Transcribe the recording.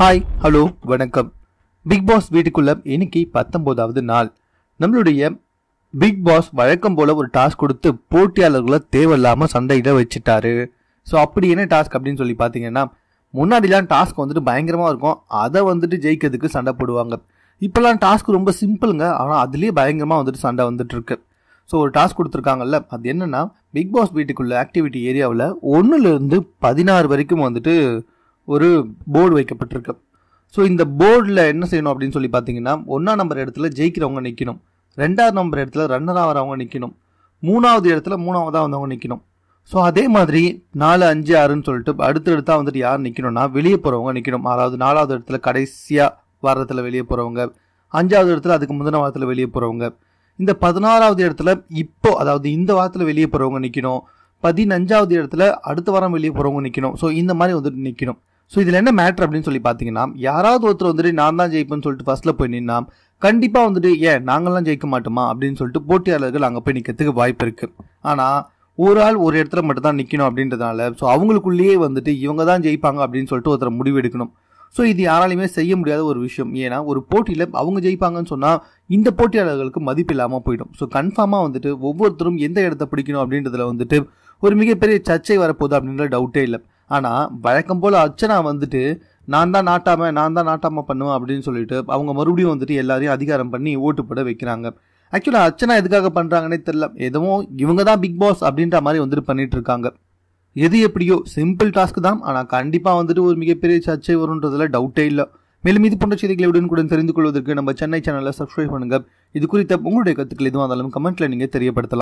hi hello வணக்கம் big boss வீட்டுக்குள்ள இன்னைக்கு பத்தொம்போதாவது நாள் நம்மளுடைய பிக் பாஸ் வழக்கம் போல ஒரு டாஸ்க் கொடுத்து போட்டியாளர்களை தேவையில்லாமல் சண்டையிட வச்சுட்டாரு ஸோ அப்படி என்ன டாஸ்க் அப்படின்னு சொல்லி பார்த்தீங்கன்னா முன்னாடிலாம் டாஸ்க் வந்துட்டு பயங்கரமாக இருக்கும் அதை வந்துட்டு ஜெயிக்கிறதுக்கு சண்டை போடுவாங்க இப்போல்லாம் டாஸ்க் ரொம்ப சிம்பிளுங்க ஆனால் அதுலேயே பயங்கரமாக வந்துட்டு சண்டை வந்துட்டு இருக்கு ஸோ ஒரு டாஸ்க் கொடுத்துருக்காங்கல்ல அது என்னன்னா பிக் பாஸ் வீட்டுக்குள்ள ஆக்டிவிட்டி ஏரியாவில் ஒன்றுலேருந்து பதினாறு வரைக்கும் வந்துட்டு ஒரு போர்டு வைக்கப்பட்டிருக்கு ஸோ இந்த போர்டில் என்ன செய்யணும் அப்படின்னு சொல்லி பார்த்தீங்கன்னா ஒன்றா நம்பர் இடத்துல ஜெயிக்கிறவங்க நிற்கணும் ரெண்டாவது நம்பர் இடத்துல ரன்னர் ஆகிறவங்க நிற்கணும் மூணாவது இடத்துல மூணாவதாக வந்தவங்க நிற்கணும் ஸோ அதே மாதிரி நாலு அஞ்சு ஆறுன்னு சொல்லிட்டு அடுத்தடுத்தா வந்துட்டு யார் நிற்கணும்னா வெளியே போகிறவங்க நிற்கணும் அதாவது நாலாவது இடத்துல கடைசியாக வாரத்தில் வெளியே போகிறவங்க அஞ்சாவது இடத்துல அதுக்கு முந்தின வாரத்தில் வெளியே போகிறவங்க இந்த பதினாறாவது இடத்துல இப்போ அதாவது இந்த வாரத்தில் வெளியே போகிறவங்க நிற்கணும் பதினஞ்சாவது இடத்துல அடுத்த வாரம் வெளியே போகிறவங்க நிற்கணும் ஸோ இந்த மாதிரி வந்துட்டு நிற்கணும் ஸோ இதில் என்ன மேட்ரு அப்படின்னு சொல்லி பார்த்தீங்கன்னா யாராவது ஒருத்தர் வந்துட்டு நான் தான் ஜெயிப்பேன்னு சொல்லிட்டு ஃபஸ்ட்டில் போய் நின்னா கண்டிப்பாக வந்துட்டு ஏன் நாங்கள்லாம் ஜெயிக்க மாட்டோமா அப்படின்னு சொல்லிட்டு போட்டியாளர்கள் அங்கே போய் நிற்கிறதுக்கு வாய்ப்பு இருக்குது ஆனால் ஒரு ஆள் ஒரு இடத்துல மட்டும் தான் நிற்கணும் அப்படின்றதுனால ஸோ அவங்களுக்குள்ளேயே வந்துட்டு இவங்க தான் ஜெயிப்பாங்க அப்படின்னு சொல்லிட்டு ஒருத்தர் முடிவு எடுக்கணும் ஸோ இது யாராலையுமே செய்ய முடியாத ஒரு விஷயம் ஏன்னா ஒரு போட்டியில் அவங்க ஜெயிப்பாங்கன்னு சொன்னால் இந்த போட்டியாளர்களுக்கு மதிப்பு இல்லாமல் போயிடும் ஸோ கன்ஃபார்மாக வந்துட்டு ஒவ்வொருத்தரும் எந்த இடத்த பிடிக்கணும் அப்படின்றதுல வந்துட்டு ஒரு மிகப்பெரிய சர்ச்சை வரப்போகுது அப்படின்ற டவுட்டே இல்லை ஆனால் வழக்கம் போல் அர்ச்சனா வந்துட்டு நான் தான் நாட்டாம நான் தான் நாட்டாம பண்ணுவேன் அப்படின்னு சொல்லிட்டு அவங்க மறுபடியும் வந்துட்டு எல்லாரையும் அதிகாரம் பண்ணி ஓட்டுப்பட வைக்கிறாங்க ஆக்சுவலாக அர்ச்சனா எதுக்காக பண்ணுறாங்கன்னே தெரில எதுவும் இவங்க தான் பிக் பாஸ் அப்படின்ற மாதிரி வந்துட்டு பண்ணிட்டு இருக்காங்க எது எப்படியோ சிம்பிள் டாஸ்க் தான் ஆனால் கண்டிப்பாக வந்துட்டு ஒரு மிகப்பெரிய சர்ச்சை வரும்ன்றதுல டவுட்டே இல்லை மேலும் இது போன்ற செய்திகளை கூட தெரிந்து கொள்வதற்கு நம்ம சென்னை சேனலை சப்ஸ்கிரைப் பண்ணுங்கள் இது குறித்த உங்களுடைய கருத்துக்கள் எதுவும் இருந்தாலும் கமெண்ட்டில் நீங்கள் தெரியப்படுத்தலாம்